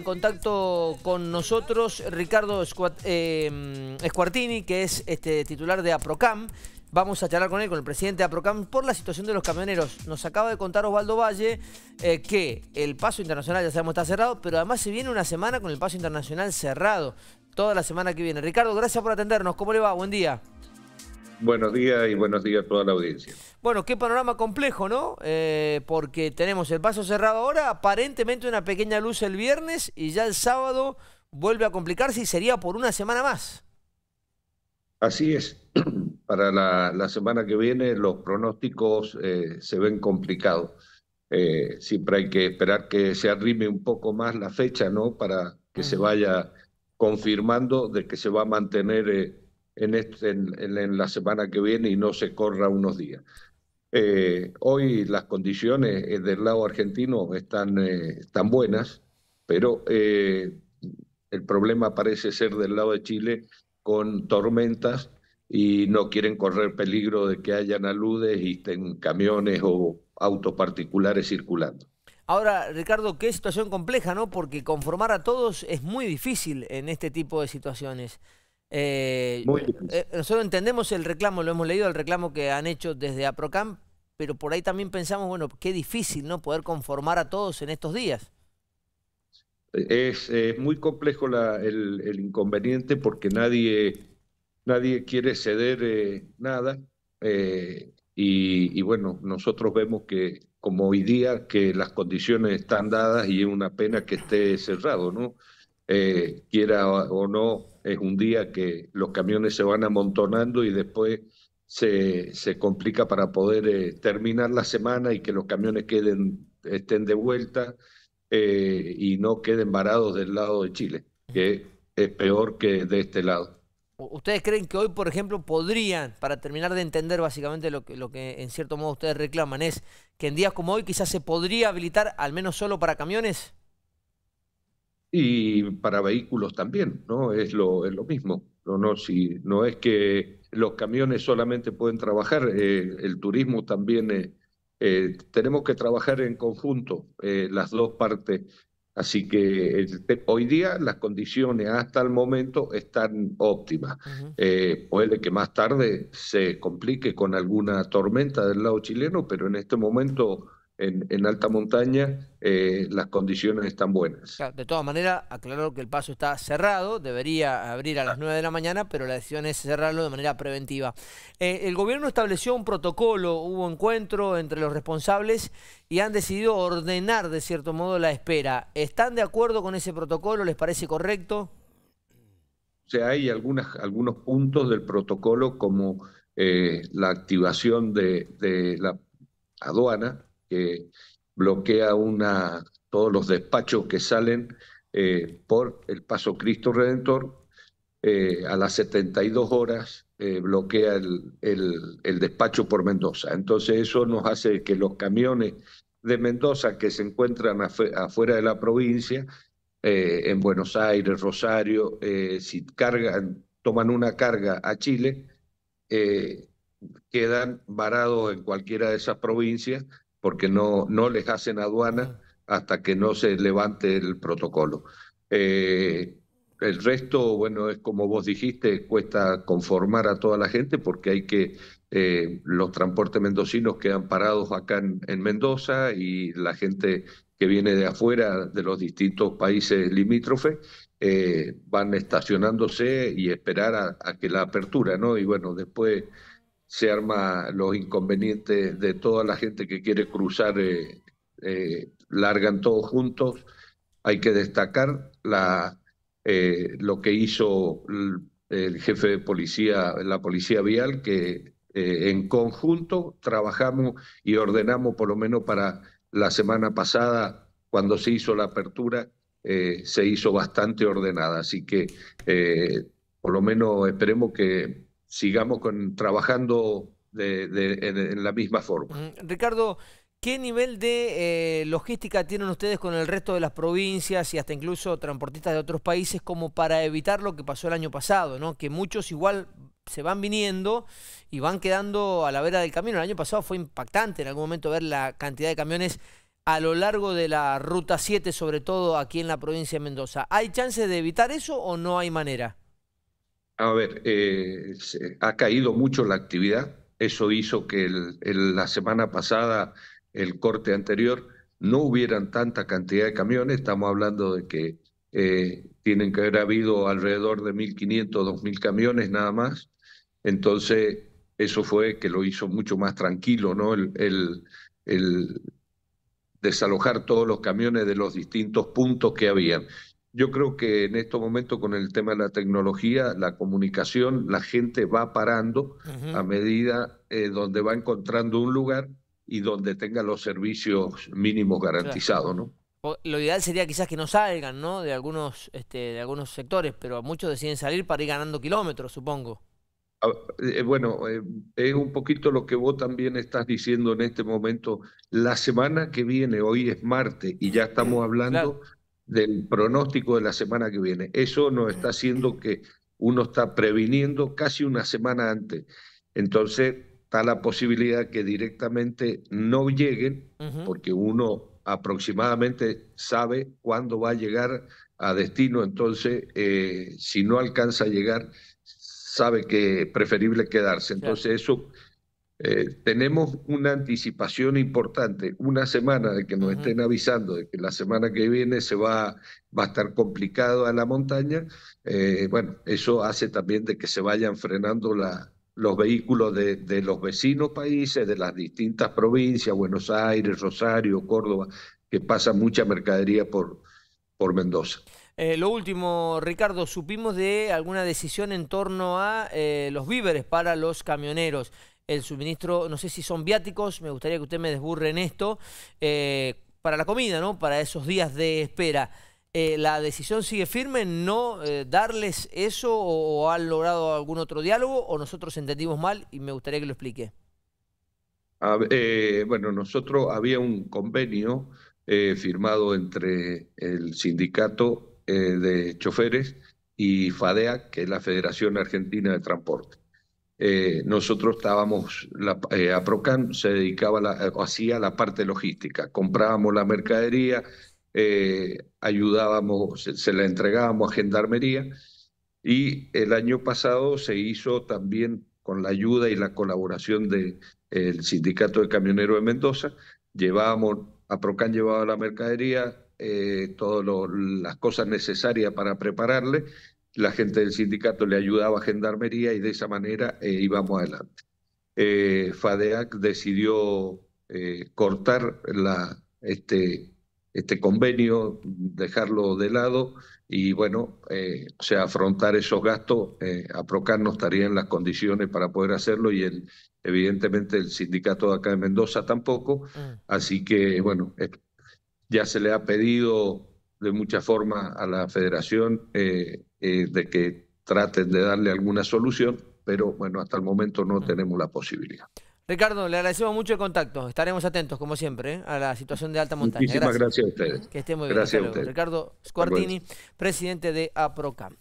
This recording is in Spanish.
En contacto con nosotros Ricardo Escuartini, eh, mm, que es este, titular de APROCAM. Vamos a charlar con él, con el presidente de APROCAM, por la situación de los camioneros. Nos acaba de contar Osvaldo Valle eh, que el paso internacional, ya sabemos, está cerrado, pero además se viene una semana con el paso internacional cerrado. Toda la semana que viene. Ricardo, gracias por atendernos. ¿Cómo le va? Buen día. Buenos días y buenos días a toda la audiencia. Bueno, qué panorama complejo, ¿no? Eh, porque tenemos el paso cerrado ahora, aparentemente una pequeña luz el viernes y ya el sábado vuelve a complicarse y sería por una semana más. Así es. Para la, semana que viene los pronósticos eh, se ven complicados. Eh, siempre hay que esperar que se arrime un poco más la fecha, ¿no? Para que se vaya confirmando de que se va a mantener en, la semana que viene y no se corra unos días. Eh, hoy las condiciones eh, del lado argentino están, eh, buenas, pero el problema parece ser del lado de Chile con tormentas y no quieren correr peligro de que hayan aludes y estén camiones o autos particulares circulando. Ahora, Ricardo, qué situación compleja, ¿no? Porque conformar a todos es muy difícil en este tipo de situaciones. Eh, eh, nosotros entendemos el reclamo, lo hemos leído, el reclamo que han hecho desde APROCAM, pero por ahí también pensamos, bueno, qué difícil, ¿no? Poder conformar a todos en estos días. Es, muy complejo el, inconveniente porque nadie, nadie quiere ceder eh, nada. Y, y, bueno, nosotros vemos que como hoy día que las condiciones están dadas y es una pena que esté cerrado, ¿no? quiera o no es un día que los camiones se van amontonando y después se, se complica para poder eh, terminar la semana y que los camiones queden, estén de vuelta eh, y no queden varados del lado de Chile, que es peor que de este lado. ¿Ustedes creen que hoy, por ejemplo, podrían, para terminar de entender básicamente lo que, lo que en cierto modo ustedes reclaman, es que en días como hoy quizás se podría habilitar al menos solo para camiones? y para vehículos también, ¿no? Es lo, es lo mismo. No, no, si, no es que los camiones solamente pueden trabajar, eh, el turismo también. Eh, eh, tenemos que trabajar en conjunto las dos partes. Así que hoy día las condiciones hasta el momento están óptimas. puede que más tarde se complique con alguna tormenta del lado chileno, pero en este momento en, alta montaña, eh, las condiciones están buenas. De todas maneras, aclaro que el paso está cerrado, debería abrir a las 9 de la mañana, pero la decisión es cerrarlo de manera preventiva. Eh, el gobierno estableció un protocolo, hubo encuentro entre los responsables y han decidido ordenar de cierto modo la espera. ¿Están de acuerdo con ese protocolo? ¿Les parece correcto? O sea, hay algunas, algunos puntos del protocolo como eh, la activación de la aduana, que bloquea todos los despachos que salen eh, por el Paso Cristo Redentor. Eh, a las 72 horas eh, bloquea el, despacho por Mendoza. Entonces eso nos hace que los camiones de Mendoza que se encuentran afuera de la provincia, en Buenos Aires, Rosario, si cargan, toman una carga a Chile, quedan varados en cualquiera de esas provincias porque no, no les hacen aduana ah. hasta que no se levante el protocolo. Eh, el resto, bueno, es como vos dijiste, cuesta conformar a toda la gente porque hay que, eh, los transportes mendocinos quedan parados acá en, Mendoza y la gente que viene de afuera, de los distintos países limítrofes, eh, van estacionándose y esperar a, a, que la apertura, ¿no? Y bueno, después se arma los inconvenientes de toda la gente que quiere cruzar, eh, eh, largan todos juntos. Hay que destacar eh, lo que hizo el, jefe de policía, la policía vial, que en conjunto trabajamos y ordenamos, por lo menos para la semana pasada, cuando se hizo la apertura, se hizo bastante ordenada. Así que, por lo menos, esperemos que sigamos con, trabajando de, en, la misma forma. Mm, Ricardo, ¿qué nivel de eh, logística tienen ustedes con el resto de las provincias y hasta incluso transportistas de otros países como para evitar lo que pasó el año pasado? ¿no? Que muchos igual se van viniendo y van quedando a la vera del camino. El año pasado fue impactante en algún momento ver la cantidad de camiones a lo largo de la Ruta 7, sobre todo aquí en la provincia de Mendoza. ¿Hay chances de evitar eso o no hay manera? a ver, eh, ha caído mucho la actividad. Eso hizo que la semana pasada, el corte anterior, no hubieran tanta cantidad de camiones. Estamos hablando de que eh, tienen que haber habido alrededor de 1.500, 2.000 camiones nada más. Entonces, eso fue que lo hizo mucho más tranquilo, ¿no? El, el, desalojar todos los camiones de los distintos puntos que habían. Yo creo que en estos momentos con el tema de la tecnología, la comunicación, la gente va parando a medida eh, donde va encontrando un lugar y donde tenga los servicios mínimos garantizados, ¿no? Lo ideal sería quizás que no salgan, ¿no? De algunos, este, de algunos sectores, pero muchos deciden salir para ir ganando kilómetros, supongo. Ah, eh, bueno, eh, es un poquito lo que vos también estás diciendo en este momento. La semana que viene, hoy es martes y ya estamos hablando del pronóstico de la semana que viene. Eso nos está haciendo que uno está previniendo casi una semana antes. Entonces, está la posibilidad que directamente no lleguen, porque uno aproximadamente sabe cuándo va a llegar a destino, entonces eh, si no alcanza a llegar, sabe que es preferible quedarse. Entonces eso eh, tenemos una anticipación importante, una semana de que nos estén avisando de que la semana que viene se va, a estar complicado a la montaña. Eh, bueno, eso hace también de que se vayan frenando los vehículos de, los vecinos países, de las distintas provincias, Buenos Aires, Rosario, Córdoba, que pasa mucha mercadería por, por Mendoza. Eh, lo último, Ricardo, supimos de alguna decisión en torno a los víveres para los camioneros el suministro, no sé si son viáticos, me gustaría que usted me desburre en esto, eh, para la comida, ¿no? Para esos días de espera. Eh, ¿La decisión sigue firme en no eh, darles eso o, han logrado algún otro diálogo o nosotros entendimos mal y me gustaría que lo explique? Ah, bueno, nosotros había un convenio firmado entre el sindicato de choferes y FADEA, que es la Federación Argentina de Transporte. Eh, nosotros estábamos, la, eh, APROCAN se dedicaba, la, eh, hacía la parte logística, comprábamos la mercadería, ayudábamos, se, la entregábamos a Gendarmería y el año pasado se hizo también con la ayuda y la colaboración del Sindicato de Camioneros de Mendoza, llevábamos, APROCAN llevaba la mercadería, todas las cosas necesarias para prepararle la gente del sindicato le ayudaba a Gendarmería y de esa manera eh, íbamos adelante. Eh, FADEAC decidió eh, cortar este, este convenio, dejarlo de lado y bueno, o sea, afrontar esos gastos, a no estaría en las condiciones para poder hacerlo y el, evidentemente el sindicato de acá de Mendoza tampoco, mm. así que bueno, ya se le ha pedido de muchas forma a la federación eh, de que traten de darle alguna solución, pero bueno, hasta el momento no mm. tenemos la posibilidad. Ricardo, le agradecemos mucho el contacto. Estaremos atentos, como siempre, ¿eh? a la situación de alta montaña. Muchísimas gracias, a ustedes. Que esté muy bien. Gracias a ustedes. Ricardo Squartini, presidente de APROCAM.